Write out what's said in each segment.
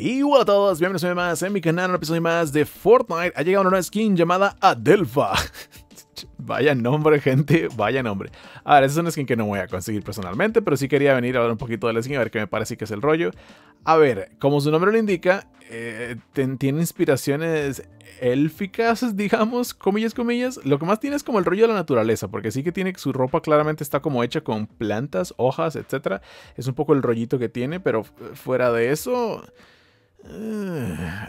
Y hola a todos, bienvenidos a más en mi canal, un episodio más de Fortnite. Ha llegado una nueva skin llamada Adelpha. vaya nombre, gente, vaya nombre. A ver, esa es una skin que no voy a conseguir personalmente, pero sí quería venir a hablar un poquito de la skin, a ver qué me parece que es el rollo. A ver, como su nombre lo indica, eh, tiene inspiraciones élficas, digamos, comillas, comillas. Lo que más tiene es como el rollo de la naturaleza, porque sí que tiene su ropa claramente está como hecha con plantas, hojas, etc. Es un poco el rollito que tiene, pero fuera de eso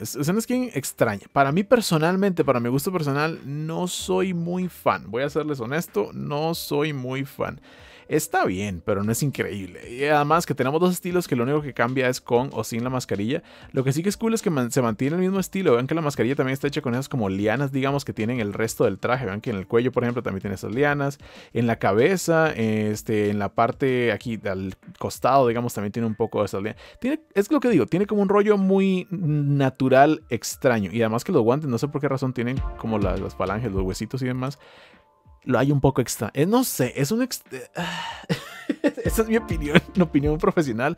es, es una skin extraña. Para mí personalmente, para mi gusto personal, no soy muy fan. Voy a serles honesto, no soy muy fan está bien, pero no es increíble. Y además que tenemos dos estilos que lo único que cambia es con o sin la mascarilla. Lo que sí que es cool es que se mantiene el mismo estilo. Vean que la mascarilla también está hecha con esas como lianas, digamos, que tienen el resto del traje. Vean que en el cuello, por ejemplo, también tiene esas lianas. En la cabeza, este, en la parte aquí al costado, digamos, también tiene un poco de esas lianas. es lo que digo, tiene como un rollo muy natural, extraño. Y además que los guantes, no sé por qué razón tienen como las, las falanges, los huesitos y demás lo hay un poco extra. Eh, no sé, es un... Eh, esa es mi opinión, una opinión profesional.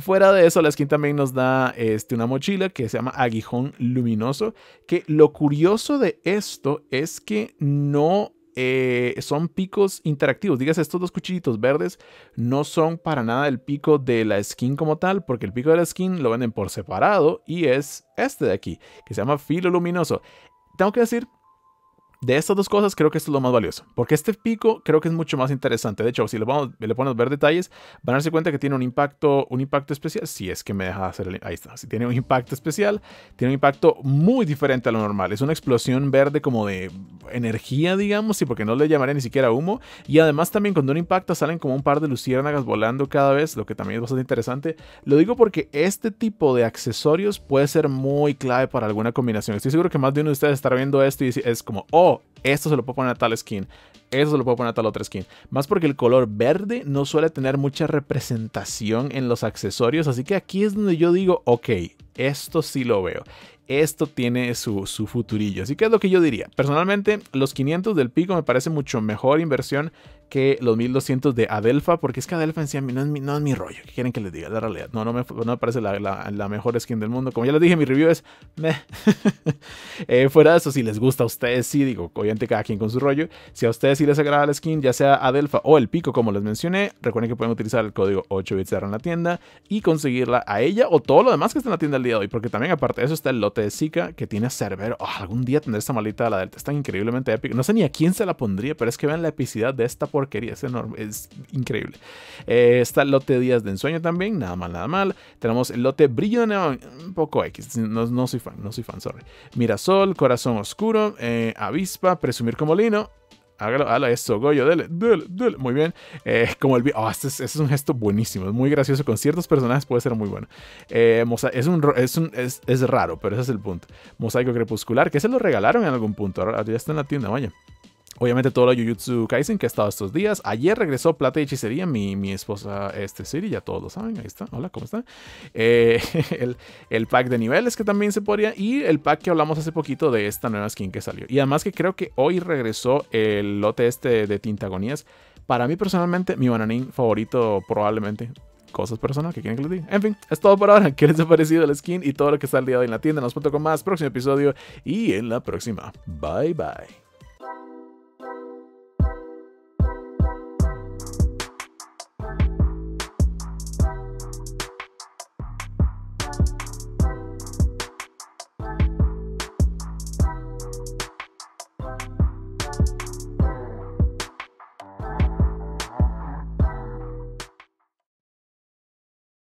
Fuera de eso, la skin también nos da este, una mochila que se llama Aguijón Luminoso, que lo curioso de esto es que no eh, son picos interactivos. Digas, estos dos cuchillitos verdes no son para nada el pico de la skin como tal, porque el pico de la skin lo venden por separado y es este de aquí, que se llama Filo Luminoso. Tengo que decir de estas dos cosas creo que esto es lo más valioso, porque este pico creo que es mucho más interesante. De hecho, si le, vamos, le ponemos ver detalles, van a darse cuenta que tiene un impacto, un impacto especial, si es que me deja hacer el, ahí está, si tiene un impacto especial, tiene un impacto muy diferente a lo normal. Es una explosión verde como de energía, digamos, y porque no le llamaría ni siquiera humo. Y además también cuando un impacta salen como un par de luciérnagas volando cada vez, lo que también es bastante interesante. Lo digo porque este tipo de accesorios puede ser muy clave para alguna combinación. Estoy seguro que más de uno de ustedes estará viendo esto y es como, oh, esto se lo puedo poner a tal skin, esto se lo puedo poner a tal otra skin. Más porque el color verde no suele tener mucha representación en los accesorios, así que aquí es donde yo digo, ok, esto sí lo veo esto tiene su, su futurillo. Así que es lo que yo diría. Personalmente, los 500 del pico me parece mucho mejor inversión que los 1200 de Adelfa porque es que Adelfa en sí no es mi, rollo. ¿Qué quieren que les diga? La realidad. No, no me, parece la, mejor skin del mundo. Como ya les dije, mi review es meh. Eh, fuera de eso, si les gusta a ustedes, sí, digo, obviamente cada quien con su rollo. Si a ustedes sí les agrada la skin, ya sea Adelfa o el pico, como les mencioné, recuerden que pueden utilizar el código 8 bits en la tienda y conseguirla a ella o todo lo demás que está en la tienda el día de hoy, porque también aparte de eso está el lote de Zika que tiene server oh, algún día tendré esta maldita de la Delta, es increíblemente épica. No sé ni a quién se la pondría, pero es que vean la epicidad de esta por quería es enorme, es increíble. Eh, está el lote Días de Ensueño también, nada mal, nada mal. Tenemos el lote Brillo de Neón, un poco X, no, no, soy fan, no soy fan, sorry. Mirasol, Corazón Oscuro, eh, Avispa, Presumir como Lino, hágalo, hágalo eso, Goyo, dele, dele, dele. Muy bien. Eh, como el. Oh, este, este, es, un gesto buenísimo, es muy gracioso. Con ciertos personajes puede ser muy bueno. es, un, es, es, raro, pero ese es el punto. Mosaico Crepuscular, que se lo regalaron en algún punto. Ahora ya está en la tienda, vaya. Obviamente todo lo Jujutsu Kaisen que ha estado estos días. Ayer regresó Plata y Hechicería, mi, esposa este Siri, ya todos saben. Ahí está, hola, ¿cómo está eh, el, pack de niveles que también se podría. Y el pack que hablamos hace poquito de esta nueva skin que salió. Y además que creo que hoy regresó el lote este de Tintagonías. Para mí personalmente, mi bananín favorito probablemente cosas personales que quieren que les diga. En fin, es todo por ahora. ¿Qué les ha parecido la skin y todo lo que está al día de hoy en la tienda? Nos vemos con más próximo episodio y en la próxima. Bye bye.